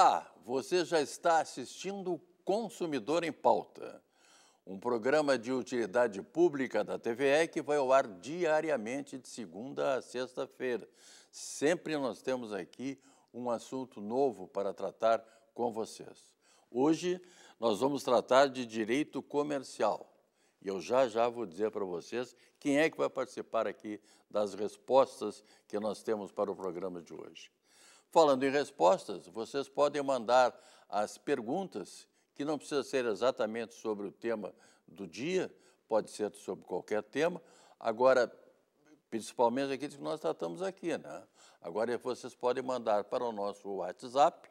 Olá, você já está assistindo Consumidor em Pauta, um programa de utilidade pública da TVE que vai ao ar diariamente de segunda a sexta-feira. Sempre nós temos aqui um assunto novo para tratar com vocês. Hoje nós vamos tratar de direito comercial. E eu já já vou dizer para vocês quem é que vai participar aqui das respostas que nós temos para o programa de hoje. Falando em respostas, vocês podem mandar as perguntas, que não precisa ser exatamente sobre o tema do dia, pode ser sobre qualquer tema. Agora, principalmente aqueles que nós tratamos aqui, né? Agora vocês podem mandar para o nosso WhatsApp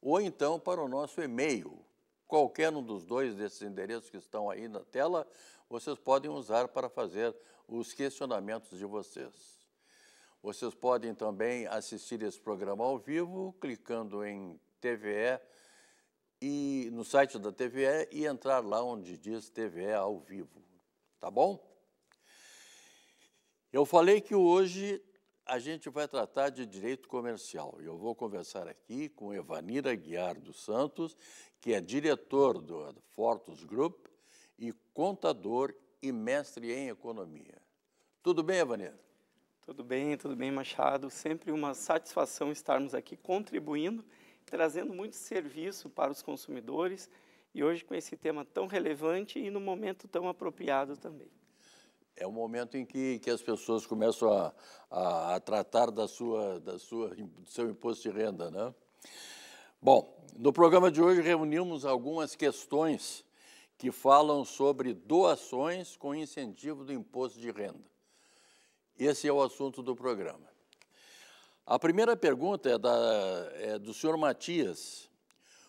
ou então para o nosso e-mail. Qualquer um dos dois desses endereços que estão aí na tela, vocês podem usar para fazer os questionamentos de vocês. Vocês podem também assistir esse programa ao vivo clicando em TVE e no site da TVE e entrar lá onde diz TVE ao vivo, tá bom? Eu falei que hoje a gente vai tratar de direito comercial. Eu vou conversar aqui com Evanira Guiar dos Santos, que é diretor do Fortus Group e contador e mestre em economia. Tudo bem, Evanira? Tudo bem, tudo bem, Machado. Sempre uma satisfação estarmos aqui contribuindo, trazendo muito serviço para os consumidores e hoje com esse tema tão relevante e no momento tão apropriado também. É um momento em que, que as pessoas começam a, a, a tratar da sua, da sua, do seu imposto de renda, né? Bom, no programa de hoje reunimos algumas questões que falam sobre doações com incentivo do imposto de renda. Esse é o assunto do programa. A primeira pergunta é, da, é do senhor Matias.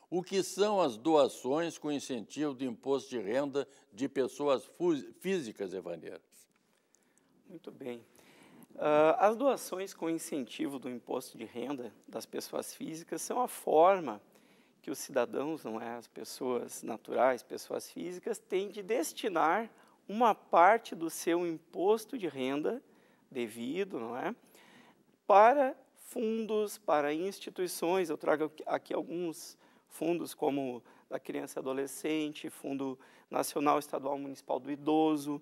O que são as doações com incentivo do imposto de renda de pessoas físicas, Evaneiro? Muito bem. Uh, as doações com incentivo do imposto de renda das pessoas físicas são a forma que os cidadãos, não é, as pessoas naturais, pessoas físicas, têm de destinar uma parte do seu imposto de renda devido, não é? Para fundos, para instituições, eu trago aqui alguns fundos como da criança e adolescente, Fundo Nacional Estadual Municipal do Idoso,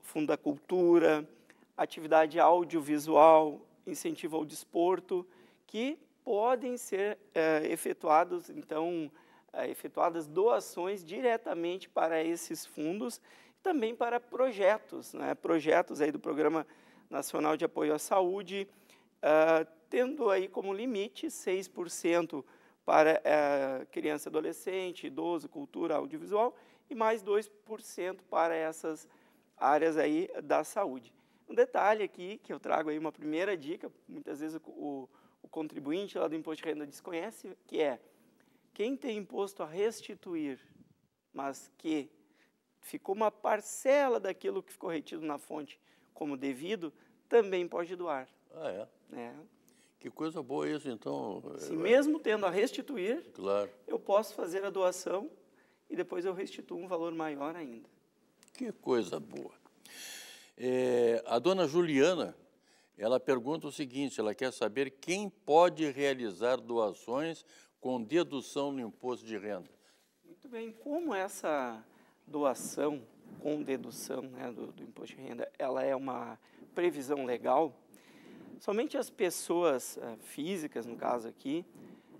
Fundo da Cultura, atividade audiovisual, incentivo ao desporto, que podem ser é, efetuados, então, é, efetuadas doações diretamente para esses fundos, também para projetos, né? projetos aí do programa Nacional de Apoio à Saúde, uh, tendo aí como limite 6% para uh, criança e adolescente, idoso, cultura, audiovisual, e mais 2% para essas áreas aí da saúde. Um detalhe aqui, que eu trago aí uma primeira dica, muitas vezes o, o contribuinte lá do Imposto de Renda desconhece, que é quem tem imposto a restituir, mas que ficou uma parcela daquilo que ficou retido na fonte como devido, também pode doar. Ah, é? É. Que coisa boa isso, então. Se mesmo tendo a restituir, claro. eu posso fazer a doação e depois eu restituo um valor maior ainda. Que coisa boa. É, a dona Juliana, ela pergunta o seguinte, ela quer saber quem pode realizar doações com dedução no imposto de renda. Muito bem, como essa doação com dedução né, do, do imposto de renda, ela é uma previsão legal, somente as pessoas uh, físicas, no caso aqui,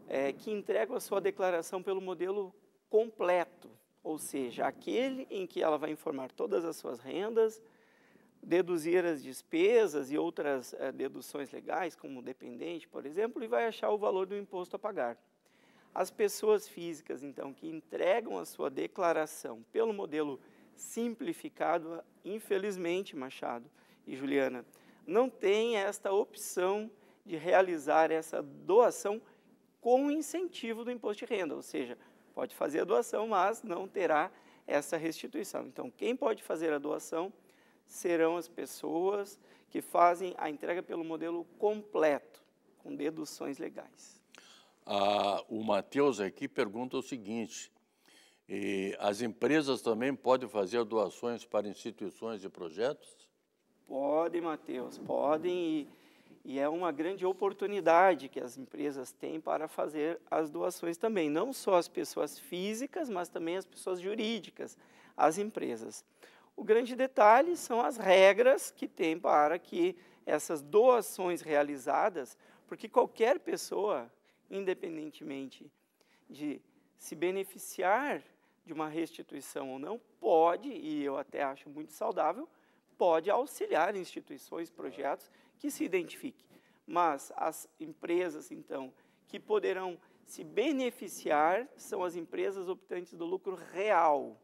é, que entregam a sua declaração pelo modelo completo, ou seja, aquele em que ela vai informar todas as suas rendas, deduzir as despesas e outras eh, deduções legais, como dependente, por exemplo, e vai achar o valor do imposto a pagar. As pessoas físicas, então, que entregam a sua declaração pelo modelo completo, simplificado, infelizmente, Machado e Juliana, não tem esta opção de realizar essa doação com incentivo do imposto de renda, ou seja, pode fazer a doação, mas não terá essa restituição. Então, quem pode fazer a doação serão as pessoas que fazem a entrega pelo modelo completo, com deduções legais. Ah, o Matheus aqui pergunta o seguinte: e as empresas também podem fazer doações para instituições e projetos? Podem, Matheus, podem. E, e é uma grande oportunidade que as empresas têm para fazer as doações também. Não só as pessoas físicas, mas também as pessoas jurídicas, as empresas. O grande detalhe são as regras que tem para que essas doações realizadas, porque qualquer pessoa, independentemente de se beneficiar de uma restituição ou não, pode, e eu até acho muito saudável, pode auxiliar instituições, projetos que se identifiquem. Mas as empresas, então, que poderão se beneficiar são as empresas optantes do lucro real.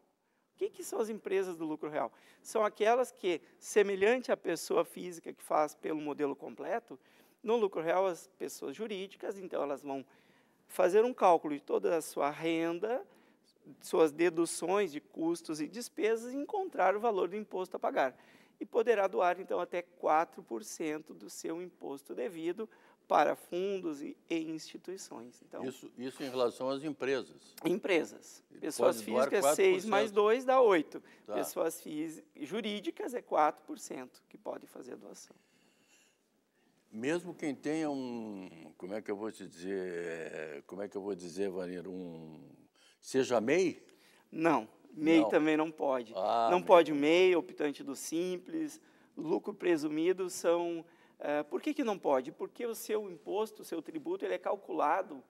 O que, que são as empresas do lucro real? São aquelas que, semelhante à pessoa física que faz pelo modelo completo, no lucro real as pessoas jurídicas, então elas vão fazer um cálculo de toda a sua renda, suas deduções de custos e despesas e encontrar o valor do imposto a pagar. E poderá doar, então, até 4% do seu imposto devido para fundos e, e instituições. Então, isso, isso em relação às empresas? Empresas. Pessoas físicas, 6 mais 2 dá 8. Tá. Pessoas jurídicas é 4% que podem fazer a doação. Mesmo quem tenha um, como é que eu vou te dizer, como é que eu vou dizer, Vanir, um Seja MEI? Não, MEI não. também não pode. Ah, não pode pode MEI, optante do Simples, lucro presumido são... Uh, por que, que não pode? Porque o seu imposto, o seu tributo, ele é calculado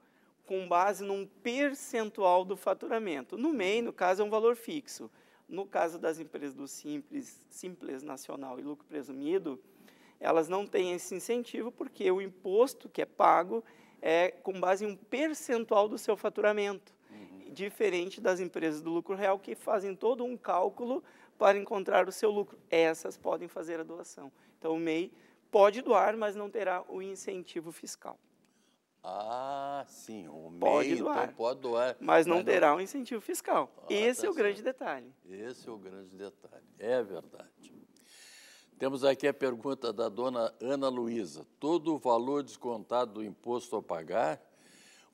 com base num percentual do faturamento. No MEI, uhum. no caso, é um valor fixo. No caso das empresas do Simples, Simples Nacional e Lucro Presumido, elas não têm esse incentivo porque o imposto que é pago é com base em um percentual do seu faturamento diferente das empresas do lucro real que fazem todo um cálculo para encontrar o seu lucro. Essas podem fazer a doação. Então o MEI pode doar, mas não terá o incentivo fiscal. Ah, sim, o MEI pode então, doar, então pode doar. Mas não mas terá não... um incentivo fiscal. Ah, tá Esse tá é o certo. grande detalhe. Esse é o grande detalhe, é verdade. Temos aqui a pergunta da dona Ana Luísa. Todo o valor descontado do imposto a pagar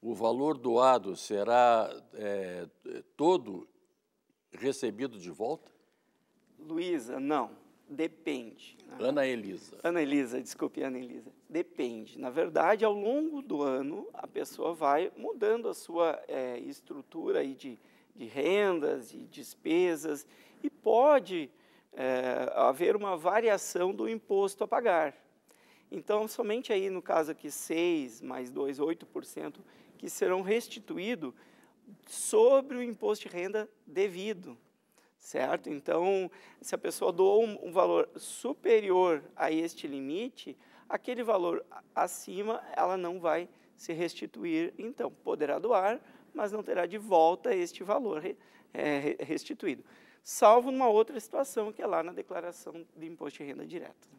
o valor doado será é, é, todo recebido de volta? Luísa, não. Depende. Né? Ana Elisa. Ana Elisa, desculpe, Ana Elisa. Depende. Na verdade, ao longo do ano, a pessoa vai mudando a sua é, estrutura aí de, de rendas e de despesas e pode é, haver uma variação do imposto a pagar. Então, somente aí, no caso aqui, 6 mais 2, 8% que serão restituídos sobre o imposto de renda devido, certo? Então, se a pessoa doou um valor superior a este limite, aquele valor acima ela não vai se restituir, então poderá doar, mas não terá de volta este valor é, restituído, salvo numa outra situação que é lá na declaração de imposto de renda direto.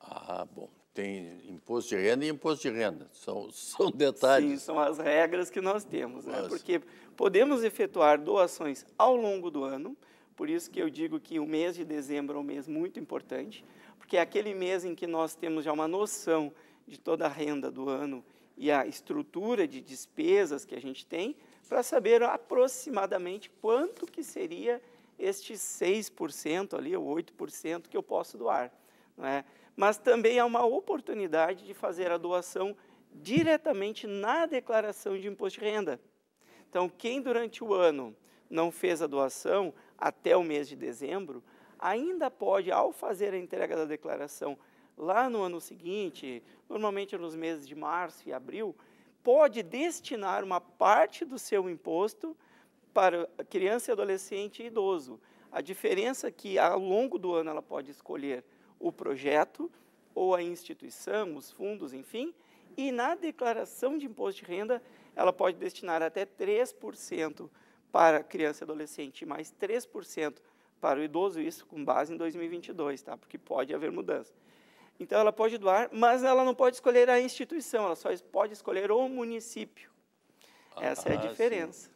Ah, bom. Tem imposto de renda e imposto de renda. São, são detalhes. Sim, são as regras que nós temos. Né? Porque podemos efetuar doações ao longo do ano, por isso que eu digo que o mês de dezembro é um mês muito importante, porque é aquele mês em que nós temos já uma noção de toda a renda do ano e a estrutura de despesas que a gente tem, para saber aproximadamente quanto que seria este 6% ali, ou 8% que eu posso doar. Não é? mas também é uma oportunidade de fazer a doação diretamente na declaração de imposto de renda. Então, quem durante o ano não fez a doação até o mês de dezembro, ainda pode, ao fazer a entrega da declaração lá no ano seguinte, normalmente nos meses de março e abril, pode destinar uma parte do seu imposto para criança, adolescente e idoso. A diferença é que ao longo do ano ela pode escolher o projeto ou a instituição, os fundos, enfim, e na declaração de imposto de renda ela pode destinar até 3% para criança e adolescente, mais 3% para o idoso, isso com base em 2022, tá? porque pode haver mudança. Então, ela pode doar, mas ela não pode escolher a instituição, ela só pode escolher o município. Ah, Essa é a diferença. Sim.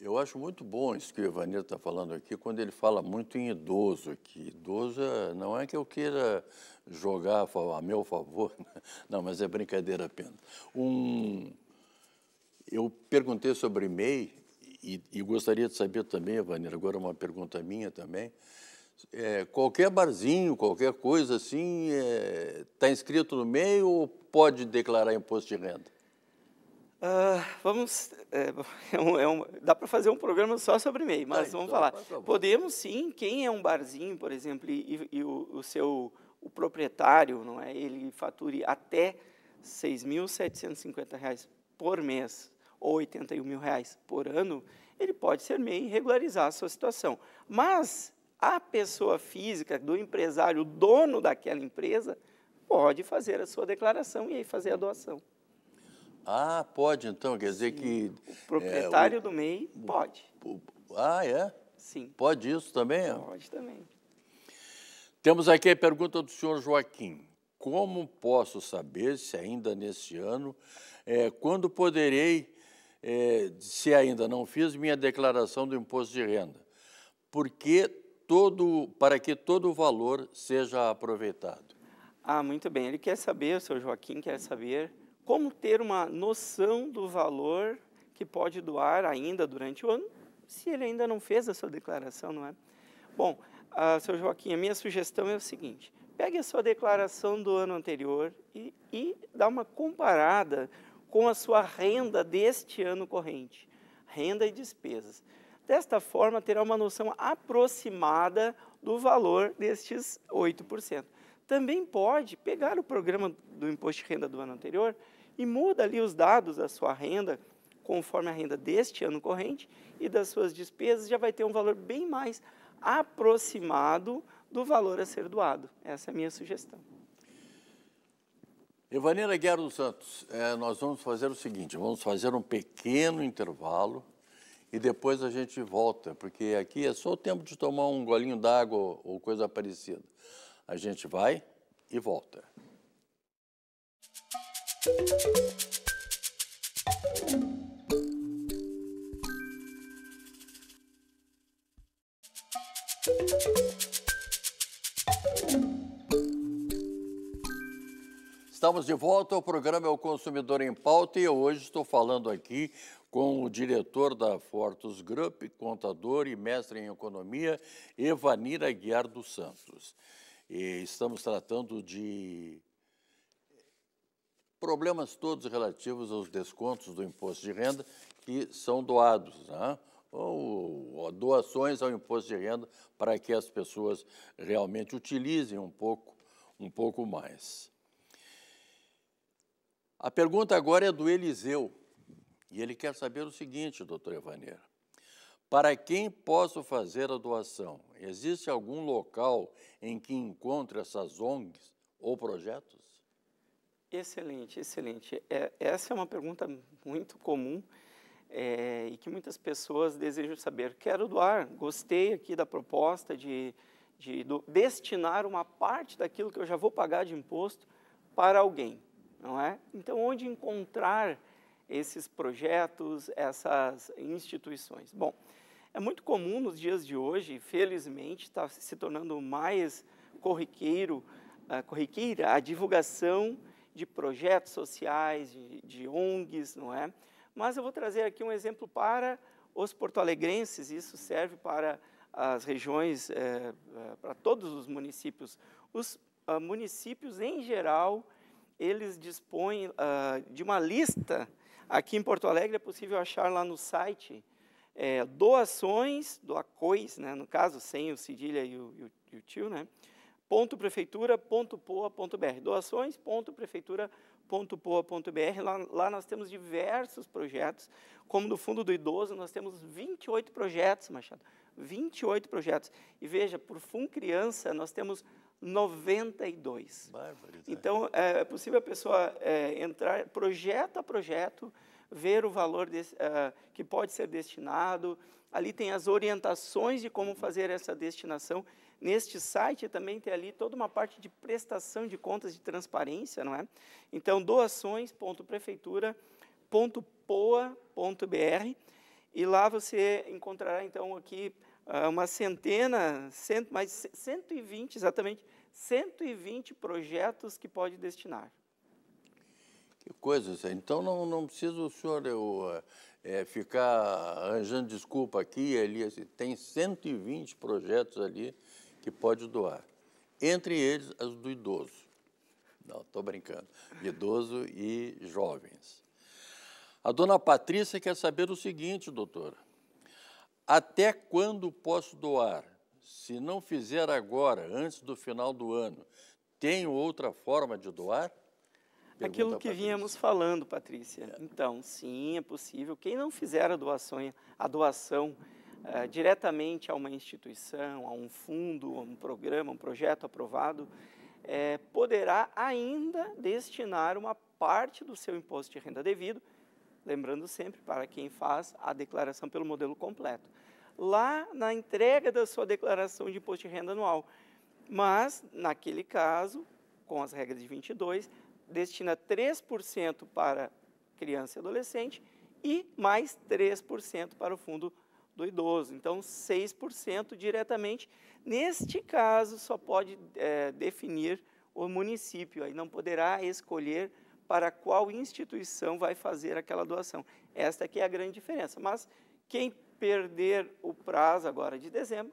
Eu acho muito bom isso que o Ivanir está falando aqui, quando ele fala muito em idoso aqui. Idoso eh, não é que eu queira jogar a meu favor, né? não, mas é brincadeira apenas. Um, eu perguntei sobre MEI e, e gostaria de saber também, Ivanir, agora uma pergunta minha também. É, qualquer barzinho, qualquer coisa assim, está é, tá inscrito no MEI ou pode declarar imposto de renda? Uh, vamos, é, é um, é um, dá para fazer um programa só sobre MEI, mas tá, vamos então, falar. Podemos sim, quem é um barzinho, por exemplo, e, e o, o, seu o proprietário, não é, ele fature até R$ 6.750 por mês ou R$ 81.000 mil reais por ano, ele pode ser MEI e regularizar a sua situação. Mas a pessoa física, do empresário, dono daquela empresa, pode fazer a sua declaração e aí fazer a doação. Ah, pode então, quer dizer Sim. que. O é, proprietário é, o, do MEI pode. O, ah, é? Sim. Pode isso também? Pode também. Temos aqui a pergunta do senhor Joaquim. Como posso saber se ainda neste ano, é, quando poderei, é, se ainda não fiz minha declaração do imposto de renda? Porque todo, para que todo o valor seja aproveitado. Ah, muito bem. Ele quer saber, o senhor Joaquim quer saber como ter uma noção do valor que pode doar ainda durante o ano, se ele ainda não fez a sua declaração, não é? Bom, uh, seu Joaquim, a minha sugestão é o seguinte: pegue a sua declaração do ano anterior e, e dá uma comparada com a sua renda deste ano corrente, renda e despesas. Desta forma, terá uma noção aproximada do valor destes 8%. Também pode pegar o programa do imposto de renda do ano anterior e muda ali os dados da sua renda, conforme a renda deste ano corrente e das suas despesas, já vai ter um valor bem mais aproximado do valor a ser doado. Essa é a minha sugestão. Evanina Guerra dos Santos, é, nós vamos fazer o seguinte, vamos fazer um pequeno intervalo e depois a gente volta, porque aqui é só o tempo de tomar um golinho d'água ou coisa parecida. A gente vai e volta. Estamos de volta ao programa É o Consumidor em Pauta e hoje estou falando aqui com o diretor da Fortus Group, contador e mestre em economia, Evanira Guiar dos Santos. E estamos tratando de problemas todos relativos aos descontos do imposto de renda que são doados, né? ou, ou doações ao imposto de renda para que as pessoas realmente utilizem um pouco, um pouco mais. A pergunta agora é do Eliseu, e ele quer saber o seguinte, doutor Evaneira. Para quem posso fazer a doação? Existe algum local em que encontre essas ONGs ou projetos? Excelente, excelente. É, essa é uma pergunta muito comum é, e que muitas pessoas desejam saber. Quero doar, gostei aqui da proposta de, de do, destinar uma parte daquilo que eu já vou pagar de imposto para alguém, não é? Então, onde encontrar esses projetos, essas instituições? Bom, é muito comum nos dias de hoje, felizmente, está se tornando mais corriqueiro, uh, corriqueira a divulgação de projetos sociais, de, de ONGs, não é? Mas eu vou trazer aqui um exemplo para os porto-alegrenses, isso serve para as regiões, é, para todos os municípios. Os uh, municípios, em geral, eles dispõem uh, de uma lista, aqui em Porto Alegre é possível achar lá no site, é, doações do né, no caso, sem o cedilha e o, e o, e o tio, né, prefeitura.poa.br Doações.prefeitura.poa.br. Lá, lá nós temos diversos projetos, como no Fundo do Idoso, nós temos 28 projetos, Machado. 28 projetos. E veja, por Fun Criança, nós temos 92. Bárbaro, então, é, é possível a pessoa é, entrar projeto a projeto, ver o valor desse, é, que pode ser destinado. Ali tem as orientações de como uhum. fazer essa destinação. Neste site também tem ali toda uma parte de prestação de contas de transparência, não é? Então, doações.prefeitura.poa.br e lá você encontrará, então, aqui ah, uma centena, cento, mais 120, exatamente, 120 projetos que pode destinar. Que coisa, então não, não precisa o senhor eu, é, ficar arranjando desculpa aqui e ali. Assim, tem 120 projetos ali que pode doar. Entre eles, as do idoso. Não, estou brincando. Idoso e jovens. A dona Patrícia quer saber o seguinte, doutora. Até quando posso doar? Se não fizer agora, antes do final do ano, tem outra forma de doar? Pergunta Aquilo que vínhamos falando, Patrícia. É. Então, sim, é possível. Quem não fizer a doação, a doação eh, diretamente a uma instituição, a um fundo, a um programa, um projeto aprovado, é, poderá ainda destinar uma parte do seu imposto de renda devido, lembrando sempre para quem faz a declaração pelo modelo completo, lá na entrega da sua declaração de imposto de renda anual. Mas, naquele caso, com as regras de 22, destina 3% para criança e adolescente e mais 3% para o fundo do idoso. Então, 6% diretamente. Neste caso, só pode é, definir o município, aí não poderá escolher para qual instituição vai fazer aquela doação. Esta que é a grande diferença. Mas quem perder o prazo agora de dezembro,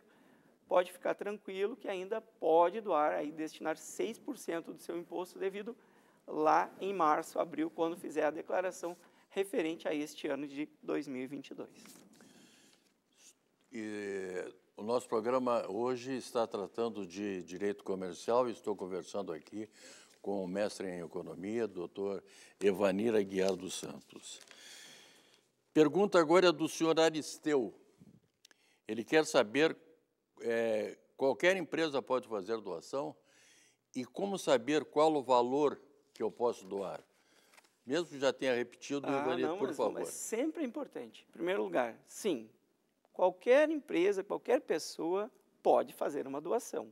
pode ficar tranquilo que ainda pode doar, e destinar 6% do seu imposto devido lá em março, abril, quando fizer a declaração referente a este ano de 2022 nosso programa hoje está tratando de direito comercial. Estou conversando aqui com o mestre em economia, doutor Evanir Aguiar dos Santos. Pergunta agora é do senhor Aristeu. Ele quer saber é, qualquer empresa pode fazer doação e como saber qual o valor que eu posso doar. Mesmo que já tenha repetido, ah, por mas, favor. Mas sempre é importante. Em primeiro lugar, sim, qualquer empresa, qualquer pessoa pode fazer uma doação.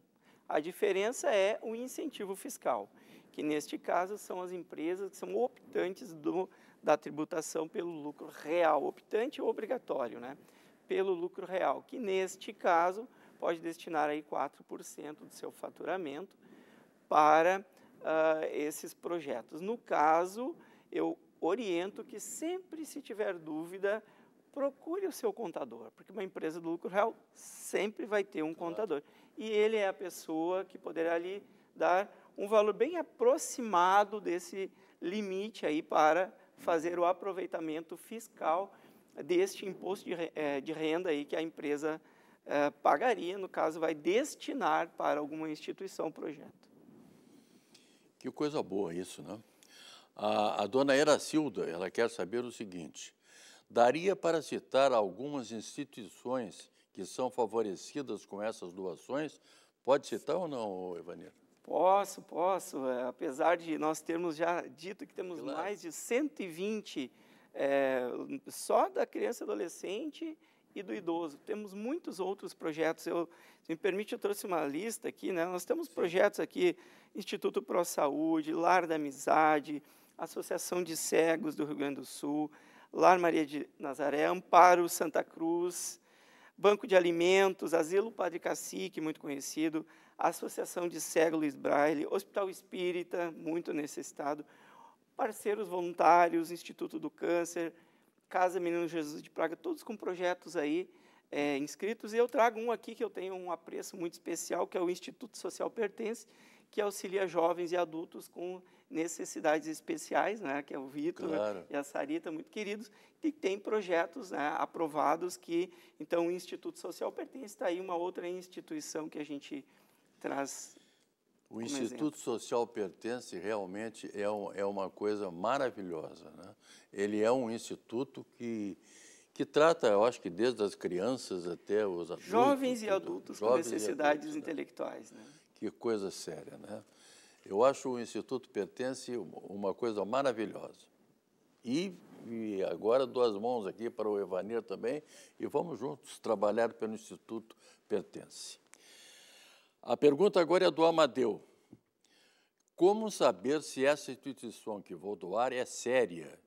A diferença é o incentivo fiscal, que neste caso são as empresas que são optantes do, da tributação pelo lucro real, optante ou obrigatório, né? pelo lucro real, que neste caso pode destinar aí 4% do seu faturamento para uh, esses projetos. No caso, eu oriento que sempre se tiver dúvida, procure o seu contador, porque uma empresa do lucro real sempre vai ter um contador. E ele é a pessoa que poderá lhe dar um valor bem aproximado desse limite aí para fazer o aproveitamento fiscal deste imposto de eh, renda aí que a empresa eh, pagaria, no caso, vai destinar para alguma instituição projeto. Que coisa boa isso, né? A, a dona Eracilda, ela quer saber o seguinte, Daria para citar algumas instituições que são favorecidas com essas doações? Pode citar ou não, Evanir? Posso, posso. É, apesar de nós termos já dito que temos claro. mais de 120 é, só da criança e adolescente e do idoso. Temos muitos outros projetos. Eu, se me permite, eu trouxe uma lista aqui. Né? Nós temos Sim. projetos aqui, Instituto Pro Saúde, Lar da Amizade, Associação de Cegos do Rio Grande do Sul, Lar Maria de Nazaré, Amparo Santa Cruz, Banco de Alimentos, Asilo Padre Cacique, muito conhecido, Associação de Cego Luiz Braille, Hospital Espírita, muito necessitado, parceiros voluntários, Instituto do Câncer, Casa Menino Jesus de Praga, todos com projetos aí é, inscritos. E eu trago um aqui que eu tenho um apreço muito especial, que é o Instituto Social Pertence, que auxilia jovens e adultos com necessidades especiais, né, que é o Vitor claro. e a Sarita, muito queridos, e tem projetos né, aprovados que, então, o Instituto Social pertence tá aí uma outra instituição que a gente traz o Instituto exemplo. Social Pertence realmente é, um, é uma coisa maravilhosa. Né? Ele é um instituto que, que trata, eu acho que desde as crianças até os adultos. Jovens e adultos jovens com necessidades adultos, né? intelectuais. Né? Que coisa séria, né? Eu acho o Instituto Pertence uma coisa maravilhosa. E, e agora duas mãos aqui para o Evanir também, e vamos juntos trabalhar pelo Instituto Pertence. A pergunta agora é do Amadeu. Como saber se essa instituição que vou doar é séria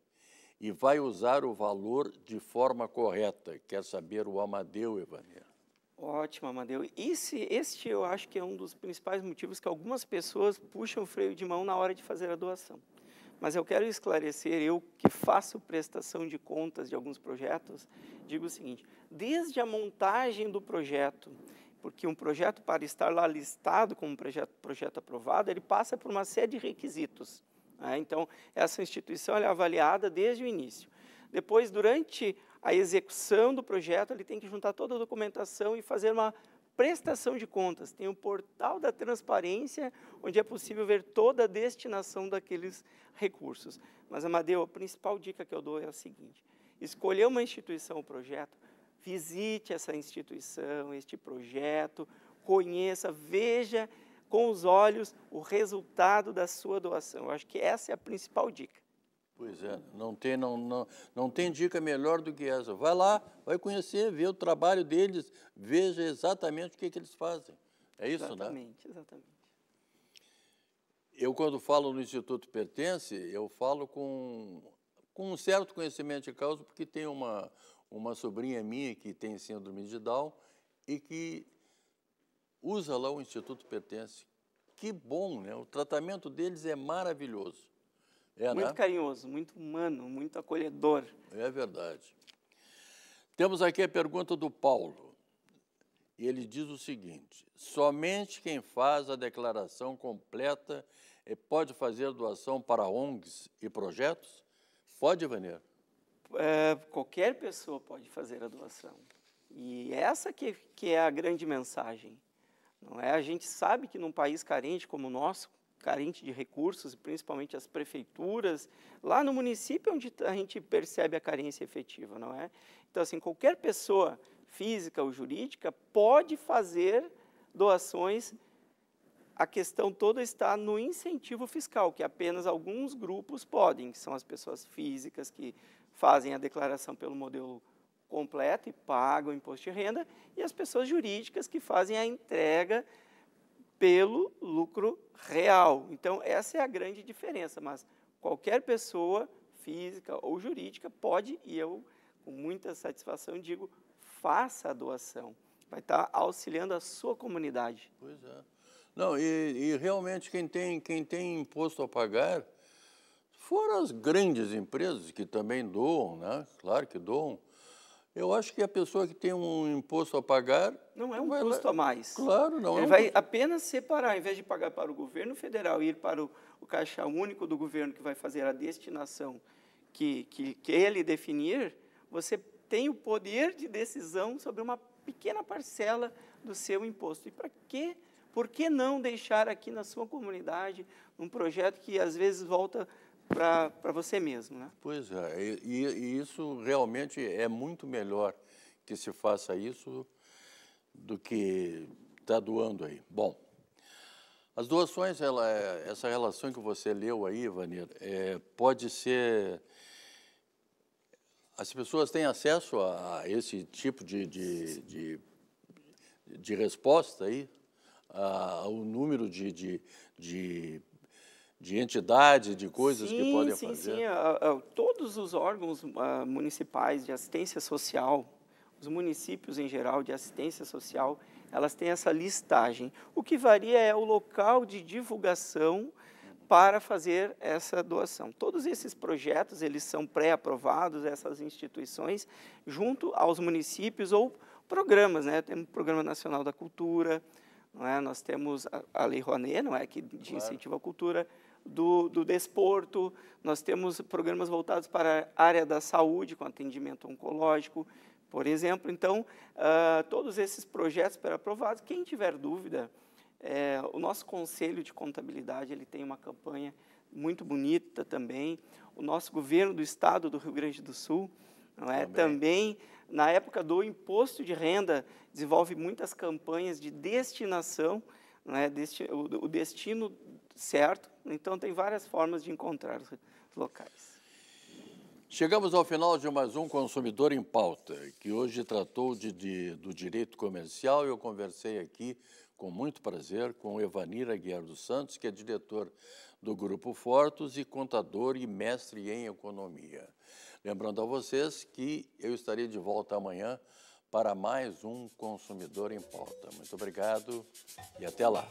e vai usar o valor de forma correta? Quer saber o Amadeu, Evanir? Ótimo, Amadeu. Esse, este eu acho que é um dos principais motivos que algumas pessoas puxam o freio de mão na hora de fazer a doação. Mas eu quero esclarecer, eu que faço prestação de contas de alguns projetos, digo o seguinte: desde a montagem do projeto, porque um projeto para estar lá listado como projeto, projeto aprovado, ele passa por uma série de requisitos. Né? Então, essa instituição é avaliada desde o início. Depois, durante a execução do projeto, ele tem que juntar toda a documentação e fazer uma prestação de contas. Tem o portal da transparência, onde é possível ver toda a destinação daqueles recursos. Mas, Amadeu, a principal dica que eu dou é a seguinte, escolher uma instituição ou um projeto, visite essa instituição, este projeto, conheça, veja com os olhos o resultado da sua doação. Eu acho que essa é a principal dica. Pois é, não tem, não, não, não tem dica melhor do que essa. Vai lá, vai conhecer, vê o trabalho deles, veja exatamente o que, que eles fazem. É isso, né? Exatamente, exatamente. Eu, quando falo no Instituto Pertence, eu falo com, com um certo conhecimento de causa, porque tem uma, uma sobrinha minha que tem síndrome de Down e que usa lá o Instituto Pertence. Que bom, né? O tratamento deles é maravilhoso. É, né? muito né? carinhoso, muito humano, muito acolhedor. É verdade. Temos aqui a pergunta do Paulo. ele diz o seguinte: somente quem faz a declaração completa pode fazer doação para ONGs e projetos? Pode, Vaneiro? É, qualquer pessoa pode fazer a doação. E essa que, que é a grande mensagem. Não é? A gente sabe que num país carente como o nosso, carente de recursos, principalmente as prefeituras, lá no município é onde a gente percebe a carência efetiva, não é? Então, assim, qualquer pessoa física ou jurídica pode fazer doações. A questão toda está no incentivo fiscal, que apenas alguns grupos podem, que são as pessoas físicas que fazem a declaração pelo modelo completo e pagam o imposto de renda, e as pessoas jurídicas que fazem a entrega pelo lucro real. Então, essa é a grande diferença, mas qualquer pessoa física ou jurídica pode, e eu com muita satisfação digo, faça a doação. Vai estar auxiliando a sua comunidade. Pois é. Não, e, e realmente quem tem, quem tem imposto a pagar, fora as grandes empresas que também doam, né? claro que doam, eu acho que a pessoa que tem um imposto a pagar. Não é um custo a mais. Claro, não Ele é um vai custo. apenas separar, ao invés de pagar para o governo federal, ir para o, o caixa único do governo, que vai fazer a destinação que, que, que ele definir, você tem o poder de decisão sobre uma pequena parcela do seu imposto. E para quê? Por que não deixar aqui na sua comunidade um projeto que às vezes volta para você mesmo. Né? Pois é, e, e, isso realmente é muito melhor que se faça isso do que tá doando aí. Bom, as doações, ela, essa relação que você leu aí, Vanir, é, pode ser as pessoas têm acesso a esse tipo de, de, de, de resposta aí, ao número de, de, de de entidade, de coisas sim, que podem sim, fazer? Sim, sim. Ah, ah, todos os órgãos ah, municipais de assistência social, os municípios em geral de assistência social, elas têm essa listagem. O que varia é o local de divulgação para fazer essa doação. Todos esses projetos, eles são pré-aprovados, essas instituições, junto aos municípios ou programas, né? Temos o Programa Nacional da Cultura, não é? Nós temos a, Lei Rouanet, não é, que de claro. incentivo à cultura, do, do desporto, nós temos programas voltados para a área da saúde, com atendimento oncológico, por exemplo. Então, uh, todos esses projetos para aprovados. Quem tiver dúvida, é, o nosso conselho de contabilidade ele tem uma campanha muito bonita também. O nosso governo do estado do Rio Grande do Sul, não é? Também. também na época do imposto de renda desenvolve muitas campanhas de destinação, né? Desti o, o destino certo? Então, tem várias formas de encontrar os locais. Chegamos ao final de mais um Consumidor em Pauta, que hoje tratou de, de do direito comercial. Eu conversei aqui com muito prazer com Evanira Guerra dos Santos, que é diretor do Grupo Fortos e contador e mestre em economia. Lembrando a vocês que eu estarei de volta amanhã para mais um Consumidor em Pauta. Muito obrigado e até lá.